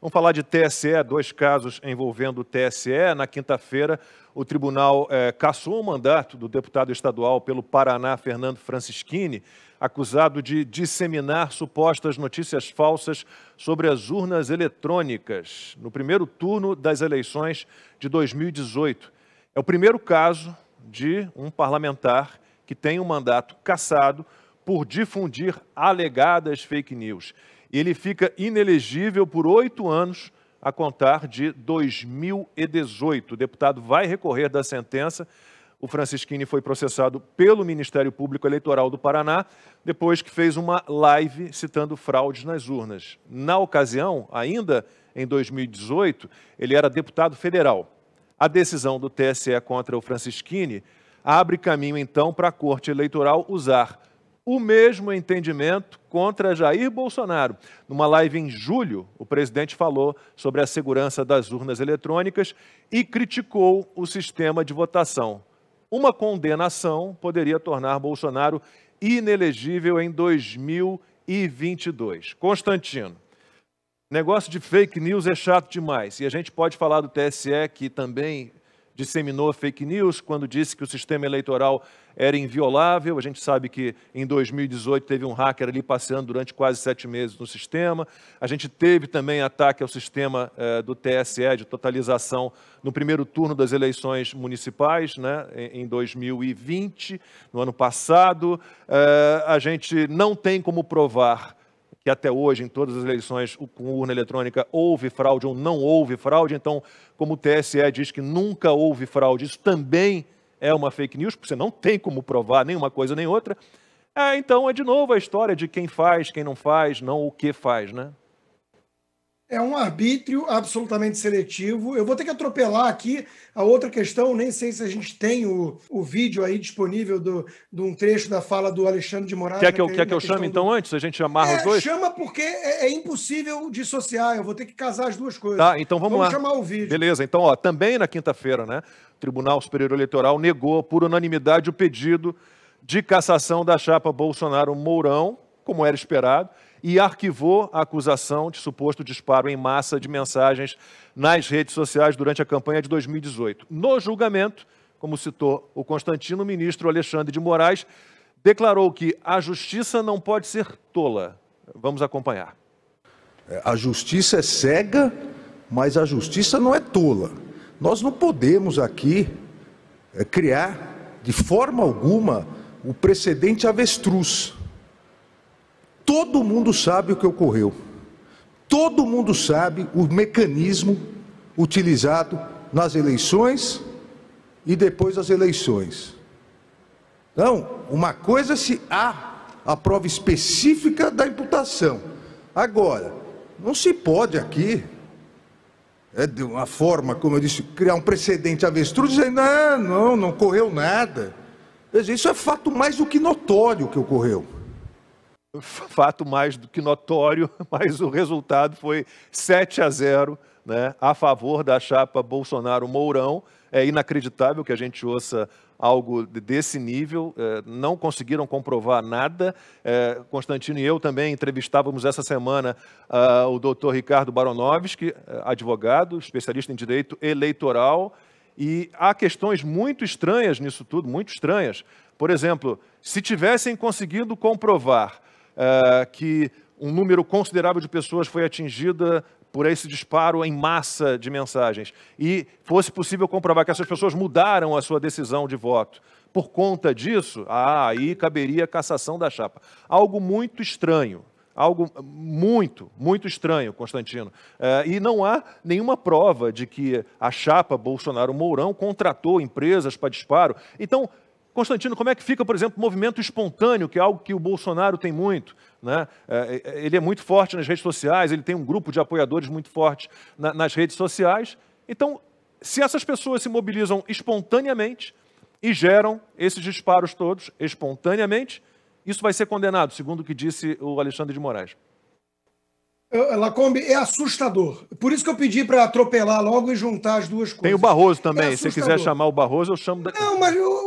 Vamos falar de TSE, dois casos envolvendo o TSE. Na quinta-feira, o tribunal é, cassou o mandato do deputado estadual pelo Paraná, Fernando Francischini, acusado de disseminar supostas notícias falsas sobre as urnas eletrônicas no primeiro turno das eleições de 2018. É o primeiro caso de um parlamentar que tem um mandato cassado por difundir alegadas fake news e ele fica inelegível por oito anos a contar de 2018. O deputado vai recorrer da sentença. O Francisquini foi processado pelo Ministério Público Eleitoral do Paraná, depois que fez uma live citando fraudes nas urnas. Na ocasião, ainda em 2018, ele era deputado federal. A decisão do TSE contra o Francisquini abre caminho, então, para a Corte Eleitoral usar o mesmo entendimento contra Jair Bolsonaro. Numa live em julho, o presidente falou sobre a segurança das urnas eletrônicas e criticou o sistema de votação. Uma condenação poderia tornar Bolsonaro inelegível em 2022. Constantino, negócio de fake news é chato demais e a gente pode falar do TSE que também disseminou fake news quando disse que o sistema eleitoral era inviolável. A gente sabe que em 2018 teve um hacker ali passeando durante quase sete meses no sistema. A gente teve também ataque ao sistema eh, do TSE de totalização no primeiro turno das eleições municipais, né, em 2020, no ano passado. Eh, a gente não tem como provar que até hoje, em todas as eleições com urna eletrônica, houve fraude ou não houve fraude. Então, como o TSE diz que nunca houve fraude, isso também é uma fake news, porque você não tem como provar nenhuma coisa nem outra. É, então, é de novo a história de quem faz, quem não faz, não o que faz, né? é um arbítrio absolutamente seletivo. Eu vou ter que atropelar aqui a outra questão, nem sei se a gente tem o, o vídeo aí disponível do, de um trecho da fala do Alexandre de Moraes. Quer que eu, né, quer que eu chame do... então antes? A gente amarra é, os dois? Chama porque é, é, impossível dissociar, eu vou ter que casar as duas coisas. Tá, então vamos, vamos lá. chamar o vídeo. Beleza, então ó, também na quinta-feira, né? O Tribunal Superior Eleitoral negou por unanimidade o pedido de cassação da chapa Bolsonaro-Mourão, como era esperado e arquivou a acusação de suposto disparo em massa de mensagens nas redes sociais durante a campanha de 2018. No julgamento, como citou o Constantino, o ministro Alexandre de Moraes declarou que a justiça não pode ser tola. Vamos acompanhar. É, a justiça é cega, mas a justiça não é tola. Nós não podemos aqui é, criar, de forma alguma, o precedente avestruz Todo mundo sabe o que ocorreu. Todo mundo sabe o mecanismo utilizado nas eleições e depois das eleições. Então, uma coisa é se há a prova específica da imputação. Agora, não se pode aqui, é de uma forma, como eu disse, criar um precedente avestruz dizendo, ah, não, não ocorreu nada. isso é fato mais do que notório que ocorreu. fato mais do que notório, mas o resultado foi 7 a 0 né, a favor da chapa Bolsonaro-Mourão. É inacreditável que a gente ouça algo desse nível, é, não conseguiram comprovar nada. É, Constantino e eu também entrevistávamos essa semana uh, o doutor Ricardo Baronovski, é, advogado, especialista em direito eleitoral, e há questões muito estranhas nisso tudo, muito estranhas. Por exemplo, se tivessem conseguido comprovar uh, que um número considerável de pessoas foi atingida por esse disparo em massa de mensagens e fosse possível comprovar que essas pessoas mudaram a sua decisão de voto. Por conta disso, ah, aí caberia a cassação da chapa. Algo muito estranho, algo eh, muito, muito estranho, Constantino. Uh, e não há nenhuma prova de que a chapa Bolsonaro-Mourão contratou empresas para disparo. Então, Constantino, como é que fica, por exemplo, o movimento espontâneo, que é algo que o Bolsonaro tem muito? Né? É, é, ele é muito forte nas redes sociais, ele tem um grupo de apoiadores muito forte nas redes sociais. Então, se essas pessoas se mobilizam espontaneamente e geram esses disparos todos espontaneamente, isso vai ser condenado, segundo o que disse o Alexandre de Moraes. Eh, Lacombe, é assustador. Por isso que eu pedi para atropelar logo e juntar as duas coisas. Tem o Barroso também. É Se quiser chamar o Barroso, eu chamo. Da... Não, mas eu,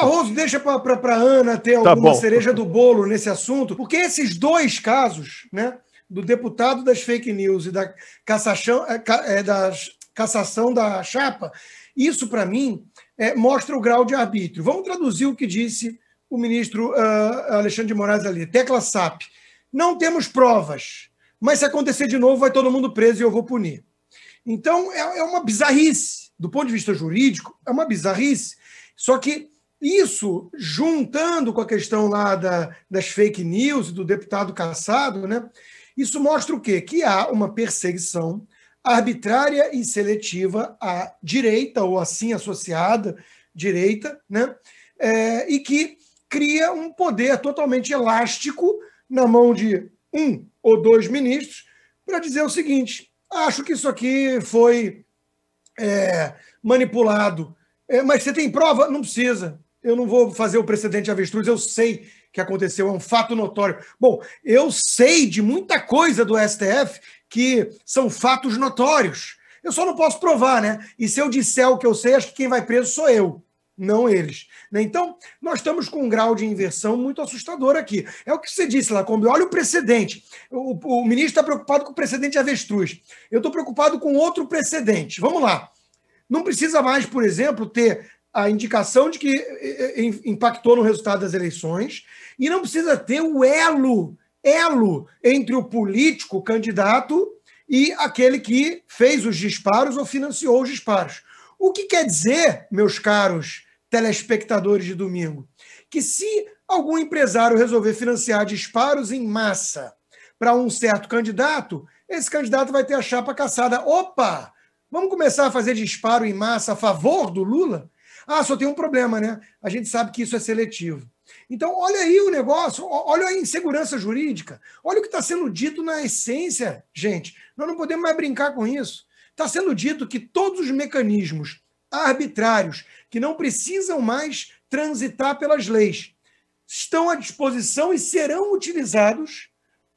Barroso deixa para Ana ter tá alguma cereja do bolo nesse assunto, porque esses dois casos, né, do deputado das fake news e da cassação, é, é da cassação da chapa, isso para mim é, mostra o grau de arbítrio. Vamos traduzir o que disse o ministro uh, Alexandre de Moraes ali, tecla SAP. Não temos provas, mas se acontecer de novo, vai todo mundo preso e eu vou punir. Então, é, é uma bizarrice. Do ponto de vista jurídico, é uma bizarrice. Só que isso, juntando com a questão lá da, das fake news do deputado caçado, né, isso mostra o quê? Que há uma perseguição arbitrária e seletiva à direita, ou assim associada direita, né, é, e que cria um poder totalmente elástico na mão de um ou dois ministros para dizer o seguinte: acho que isso aqui foi é, manipulado. É, mas você tem prova? Não precisa eu não vou fazer o precedente avestruz, eu sei que aconteceu, é um fato notório. Bom, eu sei de muita coisa do STF que são fatos notórios. Eu só não posso provar, né? E se eu disser o que eu sei, acho que quem vai preso sou eu, não eles. Né? Então, nós estamos com um grau de inversão muito assustador aqui. É o que você disse, Lacombe. Olha o precedente. O, o ministro está preocupado com o precedente avestruz. Eu estou preocupado com outro precedente. Vamos lá. Não precisa mais, por exemplo, ter a indicação de que eh, eh, impactou no resultado das eleições e não precisa ter o elo, elo entre o político, o candidato e aquele que fez os disparos ou financiou os disparos. O que quer dizer, meus caros telespectadores de domingo, que se algum empresário resolver financiar disparos em massa para um certo candidato, esse candidato vai ter a chapa caçada. Opa! Vamos começar a fazer disparo em massa a favor do Lula? Ah, só tem um problema, né? A gente sabe que isso é seletivo. Então, olha aí o negócio, olha a insegurança jurídica, olha o que está sendo dito na essência, gente. Nós não podemos mais brincar com isso. Está sendo dito que todos os mecanismos arbitrários, que não precisam mais transitar pelas leis, estão à disposição e serão utilizados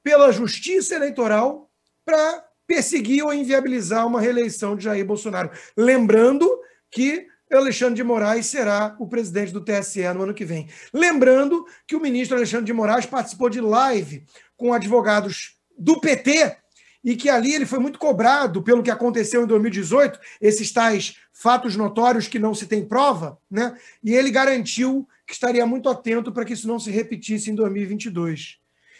pela justiça eleitoral para perseguir ou inviabilizar uma reeleição de Jair Bolsonaro. Lembrando que Alexandre de Moraes será o presidente do TSE no ano que vem. Lembrando que o ministro Alexandre de Moraes participou de live com advogados do PT e que ali ele foi muito cobrado pelo que aconteceu em 2018, esses tais fatos notórios que não se tem prova, né? E ele garantiu que estaria muito atento para que isso não se repetisse em 2022.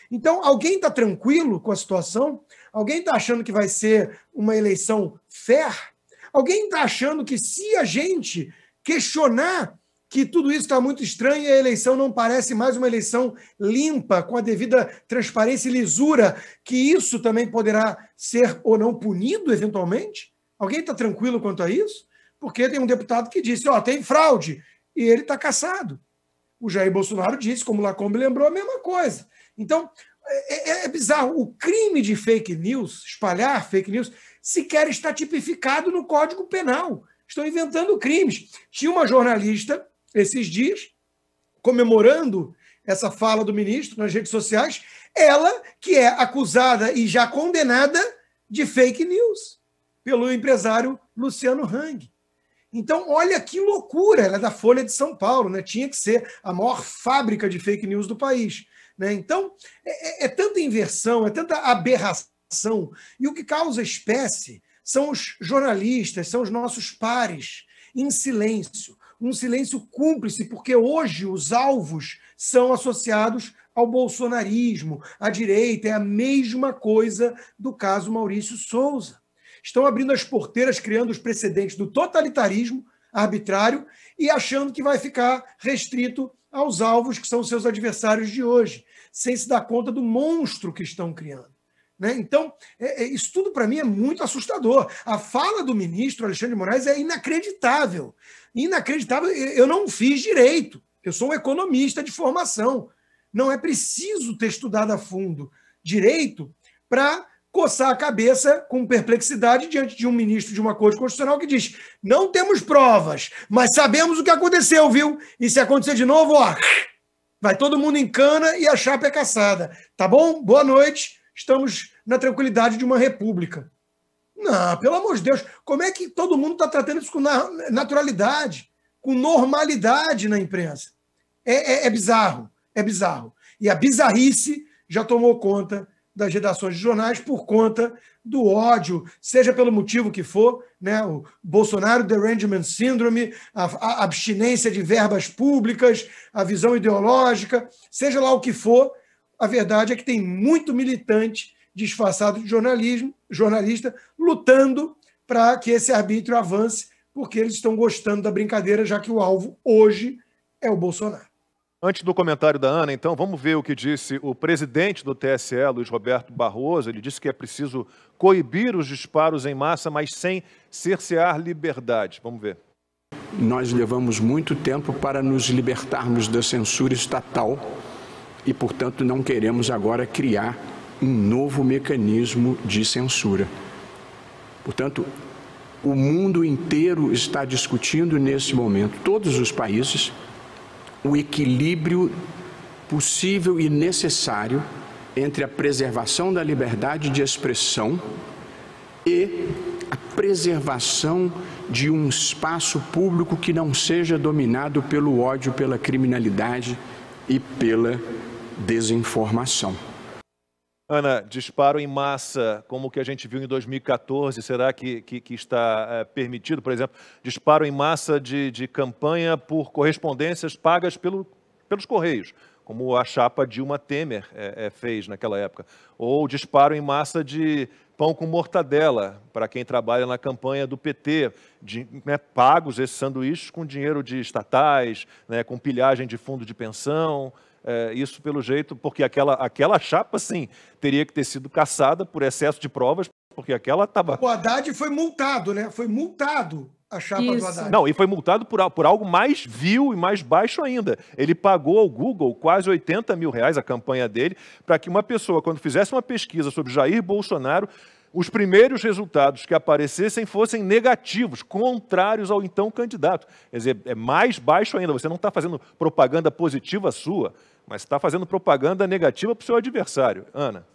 Então, alguém está tranquilo com a situação? Alguém está achando que vai ser uma eleição fair? Alguém está achando que se a gente questionar que tudo isso está muito estranho e a eleição não parece mais uma eleição limpa, com a devida transparência e lisura, que isso também poderá ser ou não punido eventualmente? Alguém está tranquilo quanto a isso? Porque tem um deputado que disse, ó, oh, tem fraude, e ele está caçado. O Jair Bolsonaro disse, como Lacombe lembrou, a mesma coisa. Então, é, é, é bizarro. O crime de fake news, espalhar fake news, sequer está tipificado no Código Penal. Estão inventando crimes. Tinha uma jornalista, esses dias, comemorando essa fala do ministro nas redes sociais, ela que é acusada e já condenada de fake news pelo empresário Luciano Hang. Então, olha que loucura, ela é da Folha de São Paulo, né? tinha que ser a maior fábrica de fake news do país. Né? Então, é, é, é tanta inversão, é tanta aberração e o que causa espécie são os jornalistas, são os nossos pares, em silêncio. Um silêncio cúmplice, porque hoje os alvos são associados ao bolsonarismo, à direita, é a mesma coisa do caso Maurício Souza. Estão abrindo as porteiras, criando os precedentes do totalitarismo arbitrário e achando que vai ficar restrito aos alvos que são seus adversários de hoje, sem se dar conta do monstro que estão criando. Né? Então, é, é, isso tudo para mim é muito assustador. A fala do ministro Alexandre de Moraes é inacreditável. Inacreditável. Eu não fiz direito. Eu sou um economista de formação. Não é preciso ter estudado a fundo direito para coçar a cabeça com perplexidade diante de um ministro de uma corte constitucional que diz: não temos provas, mas sabemos o que aconteceu, viu? E se acontecer de novo, ó, vai todo mundo em cana e a chapa é caçada. Tá bom? Boa noite estamos na tranquilidade de uma república. Não, pelo amor de Deus, como é que todo mundo está tratando isso com naturalidade, com normalidade na imprensa? É, é, é bizarro, é bizarro. E a bizarrice já tomou conta das redações de jornais por conta do ódio, seja pelo motivo que for, né? o Bolsonaro Derangement Syndrome, a, a abstinência de verbas públicas, a visão ideológica, seja lá o que for, a verdade é que tem muito militante disfarçado de jornalismo, jornalista lutando para que esse arbítrio avance, porque eles estão gostando da brincadeira, já que o alvo hoje é o Bolsonaro. Antes do comentário da Ana, então, vamos ver o que disse o presidente do TSE, Luiz Roberto Barroso. Ele disse que é preciso coibir os disparos em massa, mas sem cercear liberdade. Vamos ver. Nós levamos muito tempo para nos libertarmos da censura estatal e, portanto, não queremos agora criar um novo mecanismo de censura. Portanto, o mundo inteiro está discutindo nesse momento, todos os países, o equilíbrio possível e necessário entre a preservação da liberdade de expressão e a preservação de um espaço público que não seja dominado pelo ódio, pela criminalidade e pela desinformação. Ana, disparo em massa, como o que a gente viu em 2014, será que, que, que está é, permitido, por exemplo, disparo em massa de, de campanha por correspondências pagas pelo, pelos Correios, como a chapa Dilma Temer é, é, fez naquela época, ou disparo em massa de pão com mortadela, para quem trabalha na campanha do PT, de, né, pagos esses sanduíches com dinheiro de estatais, né, com pilhagem de fundo de pensão é, isso pelo jeito, porque aquela, aquela chapa, sim, teria que ter sido caçada por excesso de provas, porque aquela estava. O Haddad foi multado, né? Foi multado a chapa Isso. do Haddad. Não, e foi multado por, por algo mais vil e mais baixo ainda. Ele pagou ao Google quase 80 mil reais, a campanha dele, para que uma pessoa, quando fizesse uma pesquisa sobre Jair Bolsonaro, os primeiros resultados que aparecessem fossem negativos, contrários ao então candidato. Quer dizer, é mais baixo ainda. Você não está fazendo propaganda positiva sua, mas está fazendo propaganda negativa para o seu adversário. Ana.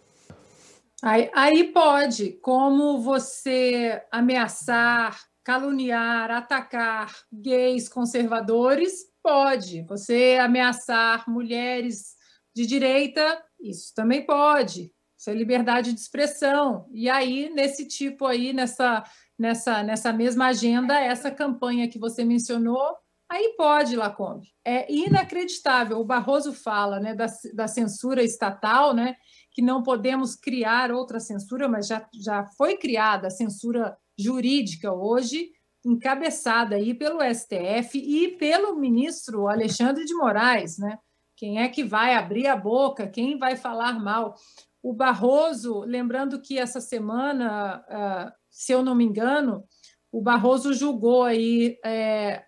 Aí, aí pode, como você ameaçar, caluniar, atacar gays conservadores, pode. Você ameaçar mulheres de direita, isso também pode isso é liberdade de expressão. E aí, nesse tipo aí, nessa, nessa, nessa mesma agenda, essa campanha que você mencionou, aí pode, Lacombe. É inacreditável. O Barroso fala né, da, da censura estatal, né, que não podemos criar outra censura, mas já, já foi criada a censura jurídica hoje, encabeçada aí pelo STF e pelo ministro Alexandre de Moraes, né? Quem é que vai abrir a boca? Quem vai falar mal? o Barroso, lembrando que essa semana, ah, se eu não me engano, o Barroso julgou aí é,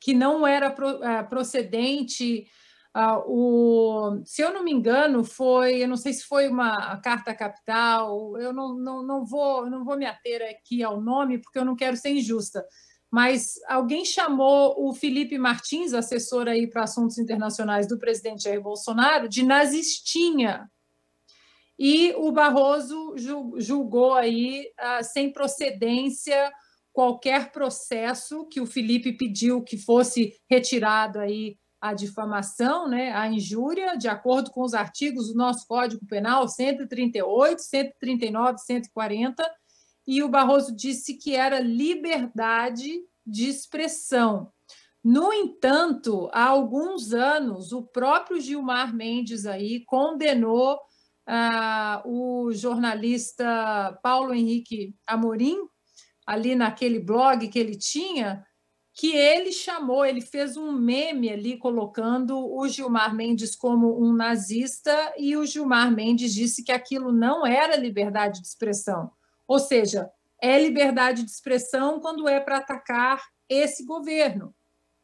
que não era é, procedente. Ah, o, se eu não me engano, foi, eu não sei se foi uma carta capital, eu não, não, não, vou, não vou me ater aqui ao nome, porque eu não quero ser injusta, mas alguém chamou o Felipe Martins, assessor aí para assuntos internacionais do presidente Jair Bolsonaro, de nazistinha e o Barroso julgou aí ah, sem procedência qualquer processo que o Felipe pediu que fosse retirado aí a difamação, né, a injúria, de acordo com os artigos do nosso Código Penal 138, 139, 140, e o Barroso disse que era liberdade de expressão. No entanto, há alguns anos, o próprio Gilmar Mendes aí condenou ah, o jornalista Paulo Henrique Amorim, ali naquele blog que ele tinha, que ele chamou, ele fez um meme ali colocando o Gilmar Mendes como um nazista e o Gilmar Mendes disse que aquilo não era liberdade de expressão. Ou seja, é liberdade de expressão quando é para atacar esse governo,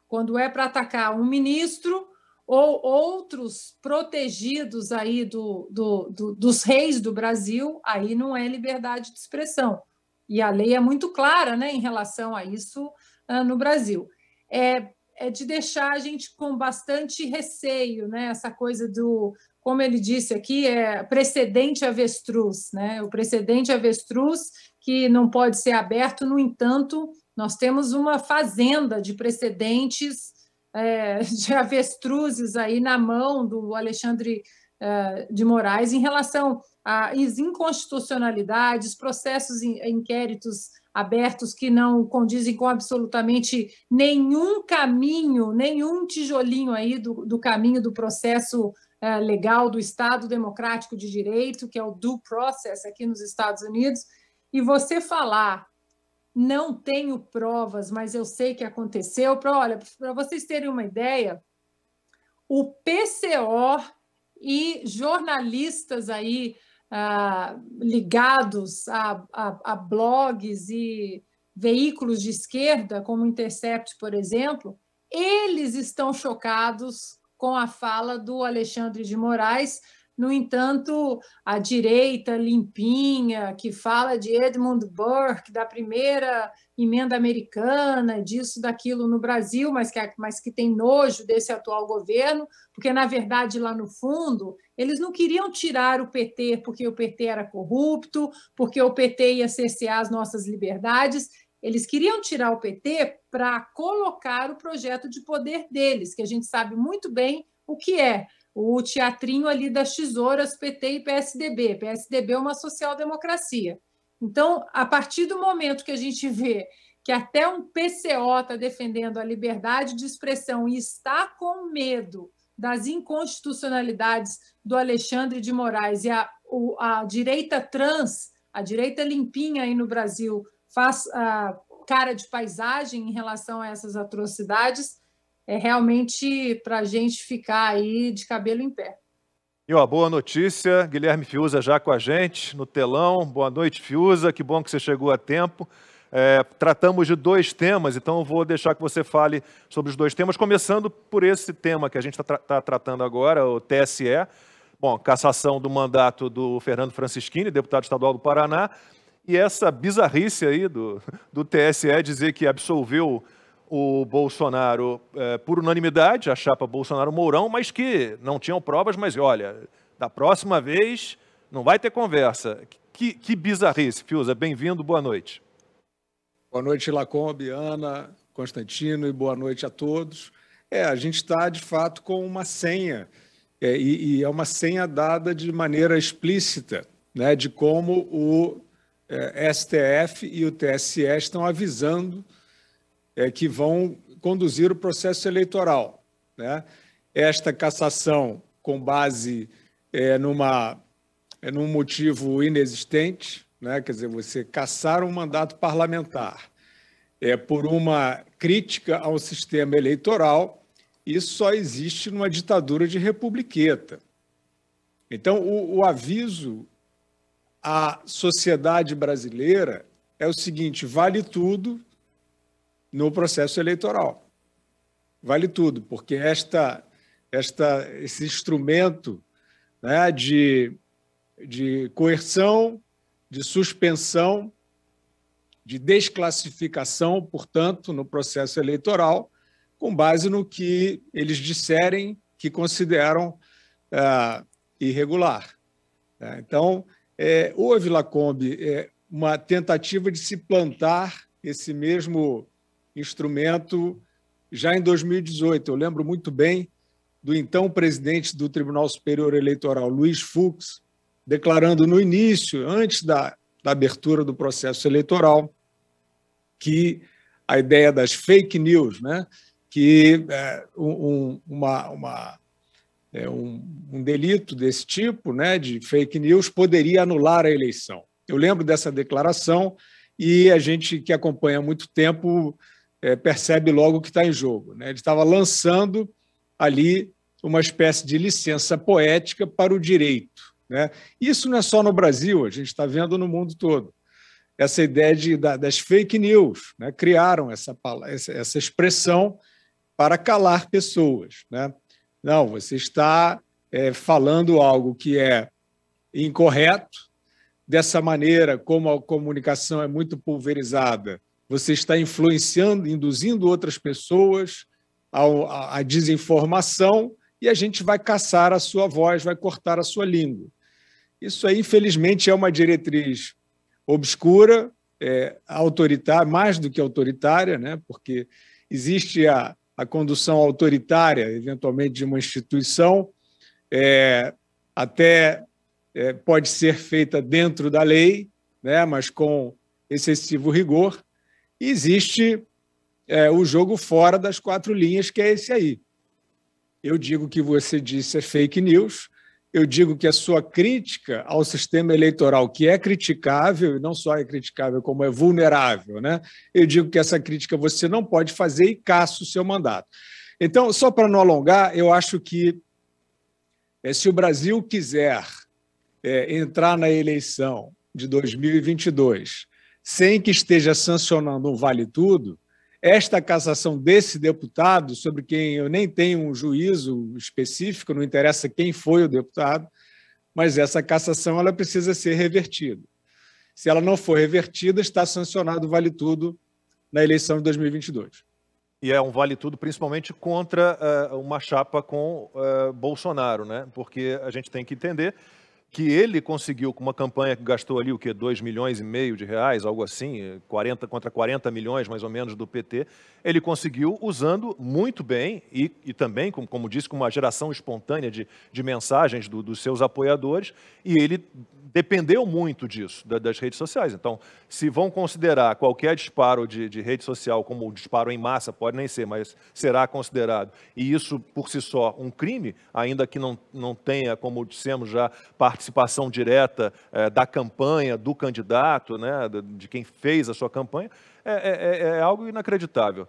quando é para atacar um ministro ou outros protegidos aí do, do, do, dos reis do Brasil, aí não é liberdade de expressão. E a lei é muito clara né, em relação a isso uh, no Brasil. É, é de deixar a gente com bastante receio, né? Essa coisa do, como ele disse aqui, é precedente avestruz, né? O precedente avestruz que não pode ser aberto, no entanto, nós temos uma fazenda de precedentes é, de avestruzes aí na mão do Alexandre é, de Moraes em relação às inconstitucionalidades, processos, in, inquéritos abertos que não condizem com absolutamente nenhum caminho, nenhum tijolinho aí do, do caminho do processo é, legal do Estado Democrático de Direito, que é o due process aqui nos Estados Unidos, e você falar não tenho provas, mas eu sei que aconteceu. Pra, olha, para vocês terem uma ideia, o PCO e jornalistas aí ah, ligados a, a, a blogs e veículos de esquerda, como Intercept, por exemplo, eles estão chocados com a fala do Alexandre de Moraes, no entanto, a direita limpinha, que fala de Edmund Burke, da primeira emenda americana, disso, daquilo no Brasil, mas que, é, mas que tem nojo desse atual governo, porque, na verdade, lá no fundo, eles não queriam tirar o PT porque o PT era corrupto, porque o PT ia cercear as nossas liberdades. Eles queriam tirar o PT para colocar o projeto de poder deles, que a gente sabe muito bem o que é o teatrinho ali das tesouras PT e PSDB. PSDB é uma social-democracia. Então, a partir do momento que a gente vê que até um PCO está defendendo a liberdade de expressão e está com medo das inconstitucionalidades do Alexandre de Moraes e a, o, a direita trans, a direita limpinha aí no Brasil, faz a ah, cara de paisagem em relação a essas atrocidades, é realmente para a gente ficar aí de cabelo em pé. E uma boa notícia, Guilherme Fiuza já com a gente no telão. Boa noite, Fiuza, que bom que você chegou a tempo. É, tratamos de dois temas, então vou deixar que você fale sobre os dois temas, começando por esse tema que a gente está tra tá tratando agora, o TSE. Bom, cassação do mandato do Fernando Francischini, deputado estadual do Paraná, e essa bizarrice aí do, do TSE dizer que absolveu o Bolsonaro, é, por unanimidade, a chapa Bolsonaro-Mourão, mas que não tinham provas, mas olha, da próxima vez não vai ter conversa. Que, que bizarrice, Fiuza. Bem-vindo, boa noite. Boa noite, Lacombe, Ana, Constantino e boa noite a todos. É, a gente está, de fato, com uma senha, é, e, e, é uma senha dada de maneira explícita, né, de como o é, STF e o TSE estão avisando é, que vão conduzir o processo eleitoral. Né? Esta cassação, com base é, numa, é, num motivo inexistente, né? quer dizer, você cassar um mandato parlamentar é, por uma crítica ao sistema eleitoral, isso só existe numa ditadura de republiqueta. Então, o, o aviso à sociedade brasileira é o seguinte: vale tudo, no processo eleitoral. Vale tudo, porque esta, esta, esse instrumento né, de, de coerção, de suspensão, de desclassificação, portanto, no processo eleitoral, com base no que eles disserem que consideram é, irregular. É, então, é, houve, Lacombe, é, uma tentativa de se plantar esse mesmo instrumento já em 2018. Eu lembro muito bem do então presidente do Tribunal Superior Eleitoral, Luiz Fux, declarando no início, antes da, da abertura do processo eleitoral, que a ideia das fake news, né? que é, um, uma, uma, é, um, um delito desse tipo, né, de fake news, poderia anular a eleição. Eu lembro dessa declaração e a gente que acompanha há muito tempo é, percebe logo o que está em jogo. Né? Ele estava lançando ali uma espécie de licença poética para o direito. Né? Isso não é só no Brasil, a gente está vendo no mundo todo. Essa ideia de, da, das fake news né? criaram essa, essa expressão para calar pessoas. Né? Não, você está é, falando algo que é incorreto, dessa maneira, como a comunicação é muito pulverizada, você está influenciando, induzindo outras pessoas à desinformação e a gente vai caçar a sua voz, vai cortar a sua língua. Isso aí, infelizmente, é uma diretriz obscura, é, autoritária, mais do que autoritária, né? porque existe a, a condução autoritária, eventualmente, de uma instituição, é, até é, pode ser feita dentro da lei, né? mas com excessivo rigor. E existe é, o jogo fora das quatro linhas, que é esse aí. Eu digo que você disse é fake news, eu digo que a sua crítica ao sistema eleitoral, que é criticável, e não só é criticável, como é vulnerável, né? eu digo que essa crítica você não pode fazer e caça o seu mandato. Então, só para não alongar, eu acho que é, se o Brasil quiser é, entrar na eleição de 2022 sem que esteja sancionando um vale tudo, esta cassação desse deputado, sobre quem eu nem tenho um juízo específico, não interessa quem foi o deputado, mas essa cassação ela precisa ser revertida. Se ela não for revertida, está sancionado o vale tudo na eleição de 2022. E é um vale tudo, principalmente contra uh, uma chapa com uh, Bolsonaro, né? Porque a gente tem que entender que ele conseguiu com uma campanha que gastou ali o que 2 milhões e meio de reais, algo assim, 40 contra 40 milhões mais ou menos do PT, ele conseguiu usando muito bem e, e também, como, como, disse, com uma geração espontânea de, de mensagens do, dos seus apoiadores, e ele dependeu muito disso, da, das redes sociais. Então, se vão considerar qualquer disparo de, de rede social como um disparo em massa, pode nem ser, mas será considerado, e isso por si só um crime, ainda que não, não tenha, como dissemos já, parte participação direta é, da campanha, do candidato, né, de quem fez a sua campanha, é, é, é, é algo inacreditável.